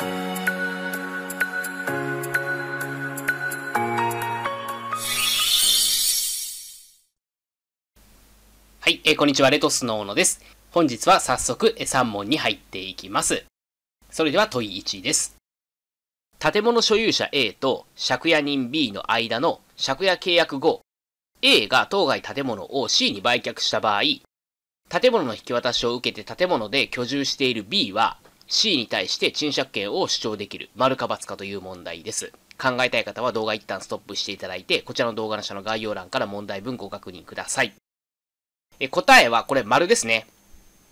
はい、えー、こんにちは、レトスの小野です。本日は早速3問に入っていきます。それでは問い1です。建物所有者 A と借家人 B の間の借家契約後、A が当該建物を C に売却した場合、建物の引き渡しを受けて建物で居住している B は C に対して賃借権を主張できる、丸か×かという問題です。考えたい方は動画一旦ストップしていただいて、こちらの動画の下の概要欄から問題文ご確認ください。え答えはこれ丸ですね。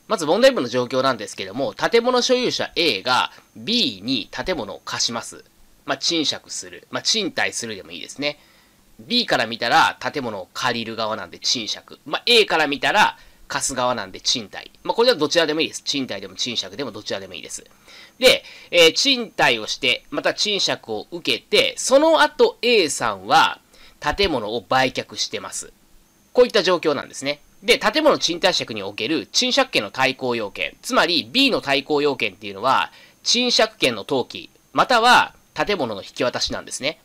まず問題文の状況なんですけども、建物所有者 A が B に建物を貸します。まあ、賃借する。まあ、賃貸するでもいいですね。B から見たら建物を借りる側なんで賃借。まあ、A から見たら貸す側なんで賃貸。まあ、これはどちらでもいいです。賃貸でも賃借でもどちらでもいいです。で、えー、賃貸をして、また賃借を受けて、その後 A さんは建物を売却してます。こういった状況なんですね。で、建物賃貸借における賃借権の対抗要件、つまり B の対抗要件っていうのは、賃借権の登記、または建物の引き渡しなんですね。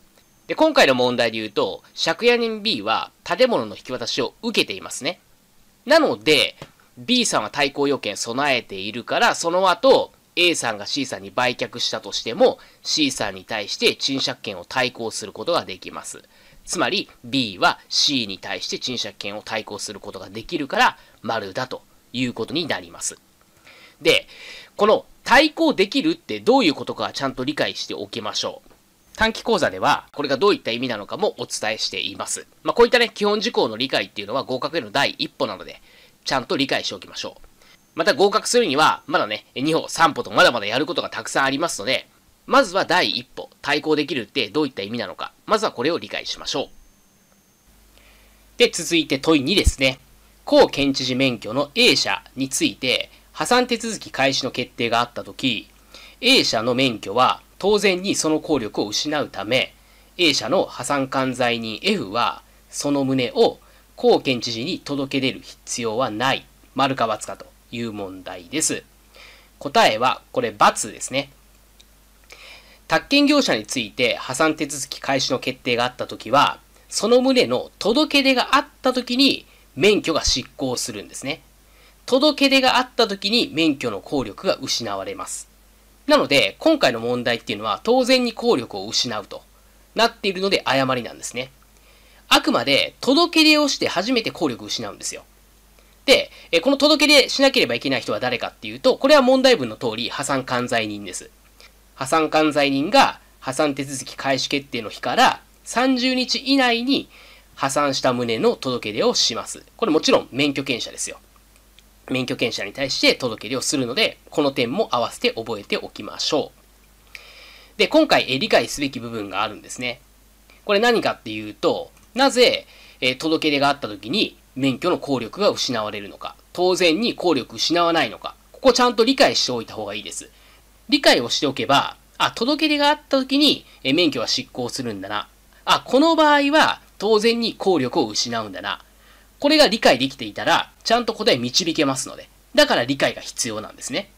で、今回の問題で言うと、借家人 B は建物の引き渡しを受けていますね。なので、B さんは対抗要件備えているから、その後、A さんが C さんに売却したとしても、C さんに対して賃借権を対抗することができます。つまり、B は C に対して賃借権を対抗することができるから、丸だということになります。で、この対抗できるってどういうことかちゃんと理解しておきましょう。短期講座では、これがどういった意味なのかもお伝えしています。まあ、こういったね、基本事項の理解っていうのは合格への第一歩なので、ちゃんと理解しておきましょう。また合格するには、まだね、2歩、3歩とまだまだやることがたくさんありますので、まずは第一歩、対抗できるってどういった意味なのか、まずはこれを理解しましょう。で、続いて問い2ですね。高県知事免許の A 社について、破産手続き開始の決定があったとき、A 社の免許は当然にその効力を失うため、A 社の破産管財人 F は、その旨を高検知事に届け出る必要はない。丸か×かという問題です。答えは、これ×ですね。宅建業者について破産手続き開始の決定があったときは、その旨の届け出があったときに免許が執行するんですね。届け出があったときに免許の効力が失われます。なので、今回の問題っていうのは当然に効力を失うとなっているので誤りなんですね。あくまで届け出をして初めて効力を失うんですよ。で、この届け出しなければいけない人は誰かっていうと、これは問題文の通り破産管財人です。破産管財人が破産手続き開始決定の日から30日以内に破産した旨の届け出をします。これもちろん免許権者ですよ。免許権者に対して届け出をするので、この点も合わせて覚えておきましょう。で、今回、え理解すべき部分があるんですね。これ何かっていうと、なぜ、え届け出があった時に免許の効力が失われるのか、当然に効力失わないのか、ここちゃんと理解しておいた方がいいです。理解をしておけば、あ、届け出があった時に、え免許は失効するんだな。あ、この場合は当然に効力を失うんだな。これが理解できていたら、ちゃんと答え導けますので。だから理解が必要なんですね。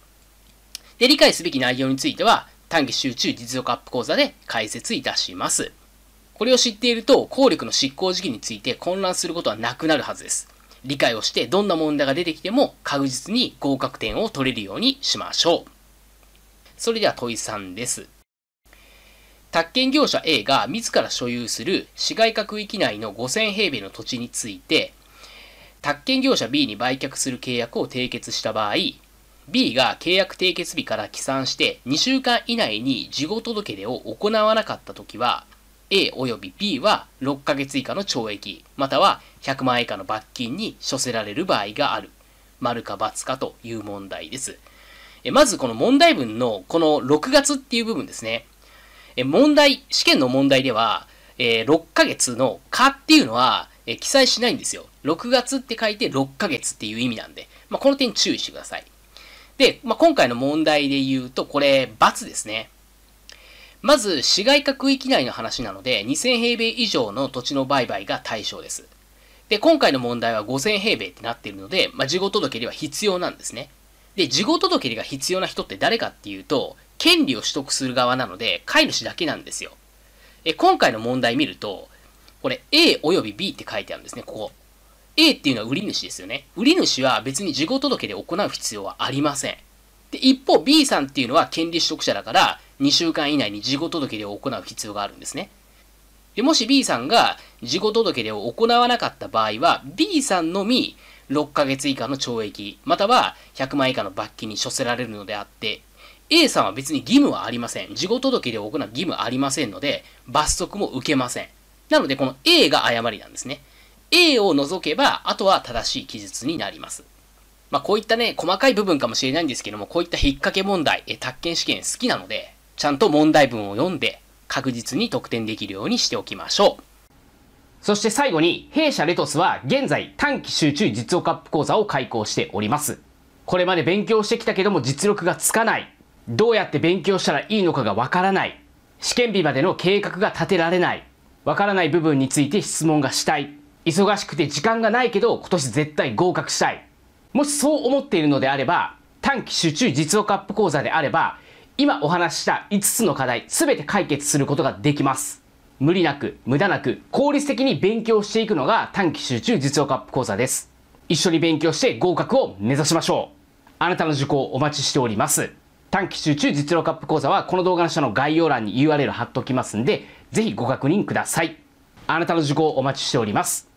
で、理解すべき内容については、短期集中実力アップ講座で解説いたします。これを知っていると、効力の執行時期について混乱することはなくなるはずです。理解をして、どんな問題が出てきても確実に合格点を取れるようにしましょう。それでは問い3です。宅建業者 A が自ら所有する市街化区域内の5000平米の土地について、宅建業者 B に売却する契約を締結した場合、B が契約締結日から起算して2週間以内に事後届出を行わなかったときは、A 及び B は6ヶ月以下の懲役、または100万円以下の罰金に処せられる場合がある。丸か×かという問題です。えまずこの問題文のこの6月っていう部分ですね。え問題、試験の問題では、え6ヶ月のかっていうのは、え記載しないんですよ。6月って書いて6ヶ月っていう意味なんで、まあ、この点注意してください。で、まあ、今回の問題で言うと、これ、×ですね。まず、市街化区域内の話なので、2000平米以上の土地の売買が対象です。で、今回の問題は5000平米ってなっているので、まあ、事後届では必要なんですね。で、事後届出が必要な人って誰かっていうと、権利を取得する側なので、飼い主だけなんですよ。え、今回の問題見ると、これ A および B って書いてあるんですね、ここ。A っていうのは売り主ですよね。売り主は別に事後届で行う必要はありません。で、一方 B さんっていうのは権利取得者だから、2週間以内に事後届で行う必要があるんですね。で、もし B さんが事後届で行わなかった場合は、B さんのみ6ヶ月以下の懲役、または100万以下の罰金に処せられるのであって、A さんは別に義務はありません。事後届で行う義務ありませんので、罰則も受けません。なので、この A が誤りなんですね。A を除けば、あとは正しい記述になります。まあ、こういったね、細かい部分かもしれないんですけども、こういった引っ掛け問題、え宅建試験好きなので、ちゃんと問題文を読んで、確実に得点できるようにしておきましょう。そして最後に、弊社レトスは現在短期集中実用カップ講座を開講しております。これまで勉強してきたけども実力がつかない。どうやって勉強したらいいのかがわからない。試験日までの計画が立てられない。わからない部分について質問がしたい。忙しくて時間がないけど今年絶対合格したい。もしそう思っているのであれば、短期集中実用カップ講座であれば、今お話しした5つの課題全て解決することができます。無理なく、無駄なく、効率的に勉強していくのが短期集中実用カップ講座です。一緒に勉強して合格を目指しましょう。あなたの受講お待ちしております。短期集中実力アップ講座はこの動画の下の概要欄に URL 貼っておきますんで、ぜひご確認ください。あなたの受講をお待ちしております。